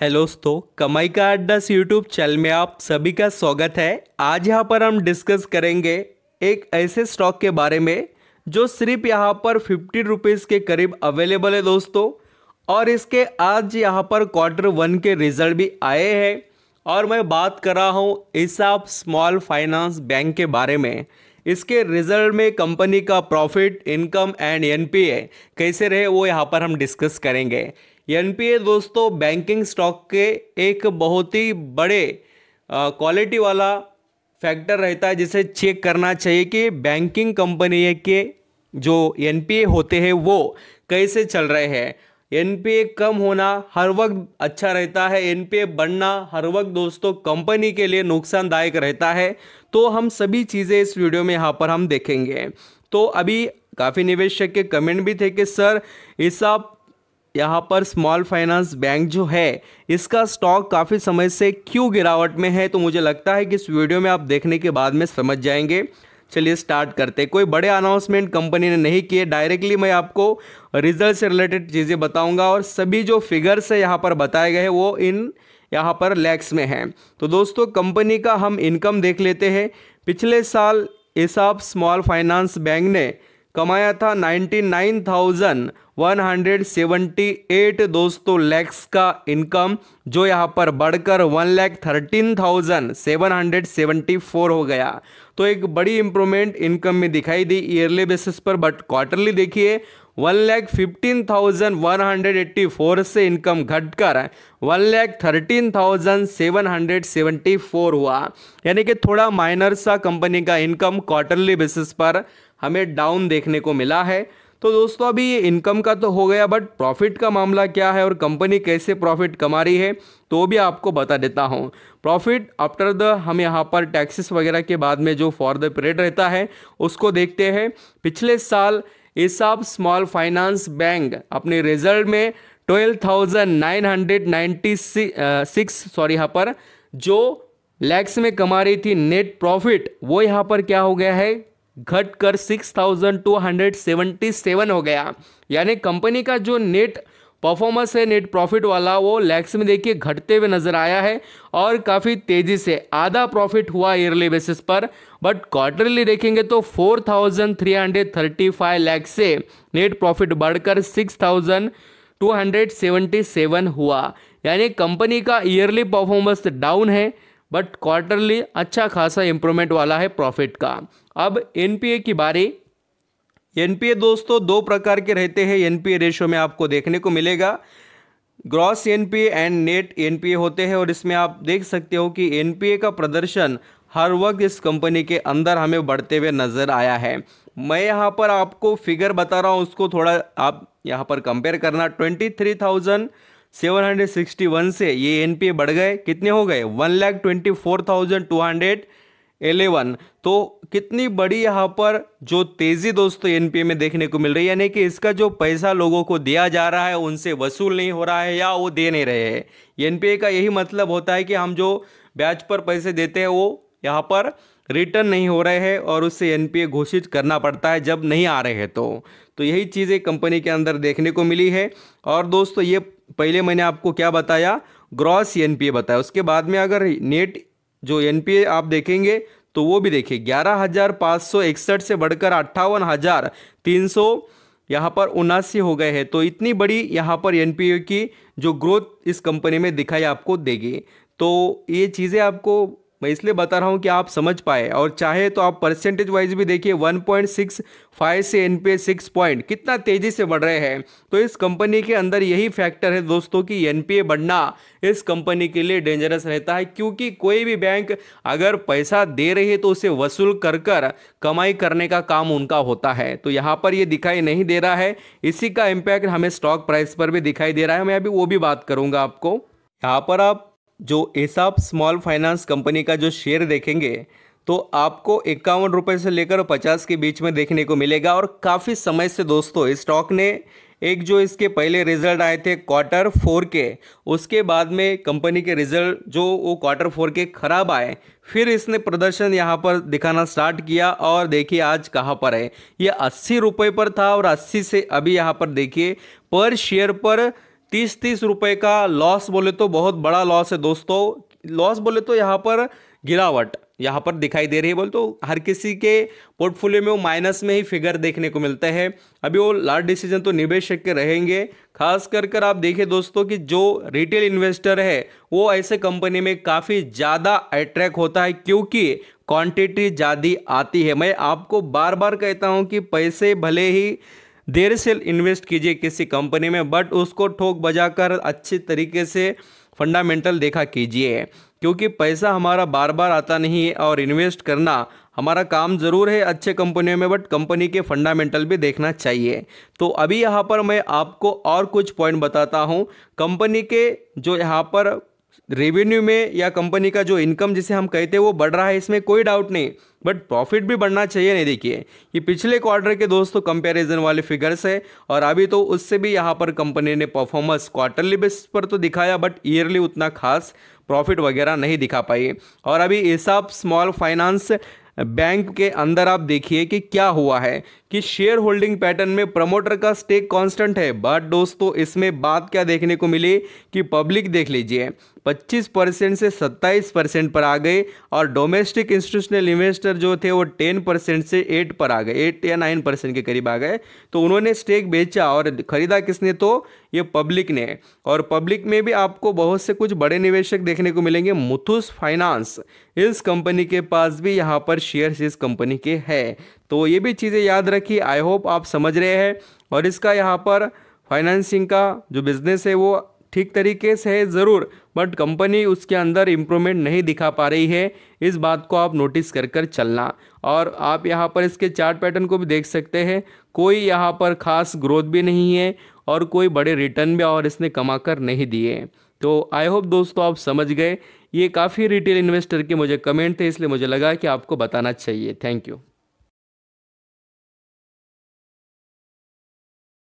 hello दोस्तों कमाई का अड्डा यूट्यूब चैनल में आप सभी का स्वागत है आज यहाँ पर हम डिस्कस करेंगे एक ऐसे स्टॉक के बारे में जो सिर्फ यहाँ पर फिफ्टी रुपीज़ के करीब अवेलेबल है दोस्तों और इसके आज यहाँ पर क्वार्टर वन के रिजल्ट भी आए हैं और मैं बात कर रहा हूँ इसाब स्मॉल फाइनेंस बैंक के बारे में इसके रिजल्ट में कंपनी का प्रॉफिट इनकम एंड एन कैसे रहे वो यहाँ पर हम डिस्कस करेंगे एनपीए दोस्तों बैंकिंग स्टॉक के एक बहुत ही बड़े क्वालिटी वाला फैक्टर रहता है जिसे चेक करना चाहिए कि बैंकिंग कंपनी के जो एनपीए होते हैं वो कैसे चल रहे हैं एनपीए कम होना हर वक्त अच्छा रहता है एनपीए बढ़ना हर वक्त दोस्तों कंपनी के लिए नुकसानदायक रहता है तो हम सभी चीज़ें इस वीडियो में यहाँ पर हम देखेंगे तो अभी काफ़ी निवेशक के कमेंट भी थे कि सर इस आप यहाँ पर स्मॉल फाइनेंस बैंक जो है इसका स्टॉक काफ़ी समय से क्यों गिरावट में है तो मुझे लगता है कि इस वीडियो में आप देखने के बाद में समझ जाएंगे चलिए स्टार्ट करते कोई बड़े अनाउंसमेंट कंपनी ने नहीं किए डायरेक्टली मैं आपको रिजल्ट से रिलेटेड चीज़ें बताऊंगा और सभी जो फिगर्स है यहाँ पर बताए गए हैं वो इन यहाँ पर लैक्स में हैं तो दोस्तों कंपनी का हम इनकम देख लेते हैं पिछले साल ऐसा स्मॉल फाइनेंस बैंक ने कमाया था nine thousand one hundred eight दोस्तों लैक्स का इनकम जो यहाँ पर बढ़कर one lakh thirteen thousand seven hundred seventy four हो गया तो एक बड़ी इंप्रूवमेंट इनकम में दिखाई दी ईयरली बेसिस पर बट क्वार्टरली देखिए one lakh fifteen thousand one hundred eighty four से इनकम घटकर one lakh thirteen thousand seven hundred seventy four हुआ यानी कि थोड़ा माइनर सा कंपनी का इनकम क्वार्टरली बेसिस पर हमें डाउन देखने को मिला है तो दोस्तों अभी ये इनकम का तो हो गया बट प्रॉफिट का मामला क्या है और कंपनी कैसे प्रॉफिट कमा रही है तो भी आपको बता देता हूँ प्रॉफिट आफ्टर द हम यहाँ पर टैक्सेस वगैरह के बाद में जो फॉर द पीरियड रहता है उसको देखते हैं पिछले साल इस स्मॉल फाइनेंस बैंक अपने रिजल्ट में twelve thousand nine hundred ninety six sorry यहाँ पर जो लैक्स में कमा रही थी नेट प्रॉफिट वो यहाँ पर क्या हो गया है घट कर six thousand two hundred seventy seven हो गया यानी कंपनी का जो नेट परफॉर्मेंस है नेट प्रॉफिट वाला वो लैक्स में देखिए घटते हुए नजर आया है और काफ़ी तेज़ी से आधा प्रॉफिट हुआ ईयरली बेसिस पर बट क्वार्टरली देखेंगे तो 4,335 लाख से नेट प्रॉफिट बढ़कर 6,277 हुआ यानी कंपनी का ईयरली परफॉर्मेंस डाउन है बट क्वार्टरली अच्छा खासा इंप्रूवमेंट वाला है प्रॉफिट का अब एनपीए की बारी एनपीए दोस्तों दो प्रकार के रहते हैं एनपीए रेशो में आपको देखने को मिलेगा gross NPA and net NPA होते हैं और इसमें आप देख सकते हो कि एनपीए का प्रदर्शन हर वक्त इस कंपनी के अंदर हमें बढ़ते हुए नज़र आया है मैं यहाँ पर आपको फिगर बता रहा हूँ उसको थोड़ा आप यहाँ पर कंपेयर करना ट्वेंटी थ्री थाउजेंड 761 से ये एन बढ़ गए कितने हो गए one lakh twenty four thousand two hundred eleven तो कितनी बड़ी यहाँ पर जो तेज़ी दोस्तों एनपीए में देखने को मिल रही है यानी कि इसका जो पैसा लोगों को दिया जा रहा है उनसे वसूल नहीं हो रहा है या वो दे नहीं रहे हैं एन का यही मतलब होता है कि हम जो ब्याज पर पैसे देते हैं वो यहाँ पर रिटर्न नहीं हो रहे हैं और उससे एन घोषित करना पड़ता है जब नहीं आ रहे हैं तो तो यही चीज़ें कंपनी के अंदर देखने को मिली है और दोस्तों ये पहले मैंने आपको क्या बताया ग्रॉस एन बताया उसके बाद में अगर नेट जो एन आप देखेंगे तो वो भी देखिए ग्यारह हज़ार पाँच सौ इकसठ से बढ़कर अट्ठावन हज़ार तीन सौ यहाँ पर उनासी हो गए हैं तो इतनी बड़ी यहाँ पर एन की जो ग्रोथ इस कंपनी में दिखाई आपको देगी तो ये चीज़ें आपको मैं इसलिए बता रहा हूँ कि आप समझ पाए और चाहे तो आप परसेंटेज वाइज भी देखिए 1.65 से एन पी सिक्स पॉइंट कितना तेज़ी से बढ़ रहे हैं तो इस कंपनी के अंदर यही फैक्टर है दोस्तों कि एन बढ़ना इस कंपनी के लिए डेंजरस रहता है क्योंकि कोई भी बैंक अगर पैसा दे रही है तो उसे वसूल कर कर कमाई करने का काम उनका होता है तो यहाँ पर ये दिखाई नहीं दे रहा है इसी का इम्पैक्ट हमें स्टॉक प्राइस पर भी दिखाई दे रहा है मैं अभी वो भी बात करूँगा आपको यहाँ पर आप जो एसाप स्मॉल फाइनेंस कंपनी का जो शेयर देखेंगे तो आपको इक्यावन रुपये से लेकर पचास के बीच में देखने को मिलेगा और काफ़ी समय से दोस्तों स्टॉक ने एक जो इसके पहले रिजल्ट आए थे क्वार्टर फोर के उसके बाद में कंपनी के रिजल्ट जो वो क्वार्टर फोर के ख़राब आए फिर इसने प्रदर्शन यहाँ पर दिखाना स्टार्ट किया और देखिए आज कहाँ पर है ये अस्सी रुपये पर था और अस्सी से अभी यहाँ पर देखिए पर शेयर पर तीस तीस रुपये का लॉस बोले तो बहुत बड़ा लॉस है दोस्तों लॉस बोले तो यहाँ पर गिरावट यहाँ पर दिखाई दे रही है बोल तो हर किसी के पोर्टफोलियो में वो माइनस में ही फिगर देखने को मिलता है अभी वो लार्ज डिसीजन तो निवेशक के रहेंगे खास कर कर आप देखें दोस्तों कि जो रिटेल इन्वेस्टर है वो ऐसे कंपनी में काफ़ी ज़्यादा अट्रैक्ट होता है क्योंकि क्वांटिटी ज़्यादा आती है मैं आपको बार बार कहता हूँ कि पैसे भले ही देर से इन्वेस्ट कीजिए किसी कंपनी में बट उसको ठोक बजाकर अच्छे तरीके से फंडामेंटल देखा कीजिए क्योंकि पैसा हमारा बार बार आता नहीं है और इन्वेस्ट करना हमारा काम ज़रूर है अच्छे कंपनियों में बट कंपनी के फंडामेंटल भी देखना चाहिए तो अभी यहाँ पर मैं आपको और कुछ पॉइंट बताता हूँ कंपनी के जो यहाँ पर रेवेन्यू में या कंपनी का जो इनकम जिसे हम कहते हैं वो बढ़ रहा है इसमें कोई डाउट नहीं बट प्रॉफिट भी बढ़ना चाहिए नहीं देखिए ये पिछले क्वार्टर के दोस्तों कंपैरिजन वाले फिगर्स है और अभी तो उससे भी यहाँ पर कंपनी ने परफॉर्मेंस क्वार्टरली बेसिस पर तो दिखाया बट ईयरली उतना खास प्रॉफिट वगैरह नहीं दिखा पाई और अभी ऐसा स्मॉल फाइनेंस बैंक के अंदर आप देखिए कि क्या हुआ है कि शेयर होल्डिंग पैटर्न में प्रमोटर का स्टेक कांस्टेंट है बट दोस्तों इसमें बात क्या देखने को मिली कि पब्लिक देख लीजिए 25 परसेंट से 27 परसेंट पर आ गए और डोमेस्टिक इंस्टीट्यूशनल इन्वेस्टर जो थे वो 10 परसेंट से 8 पर आ गए 8 या 9 परसेंट के करीब आ गए तो उन्होंने स्टेक बेचा और खरीदा किसने तो ये पब्लिक ने और पब्लिक में भी आपको बहुत से कुछ बड़े निवेशक देखने को मिलेंगे मुथुस फाइनेंस इस कंपनी के पास भी यहाँ पर शेयर्स इस कंपनी के है तो ये भी चीज़ें याद रखिए आई होप आप समझ रहे हैं और इसका यहाँ पर फाइनेंसिंग का जो बिज़नेस है वो ठीक तरीके से है ज़रूर बट कंपनी उसके अंदर इम्प्रूवमेंट नहीं दिखा पा रही है इस बात को आप नोटिस कर कर चलना और आप यहाँ पर इसके चार्ट पैटर्न को भी देख सकते हैं कोई यहाँ पर ख़ास ग्रोथ भी नहीं है और कोई बड़े रिटर्न भी और इसने कमा कर नहीं दिए तो आई होप दोस्तों आप समझ गए ये काफ़ी रिटेल इन्वेस्टर के मुझे कमेंट थे इसलिए मुझे लगा कि आपको बताना चाहिए थैंक यू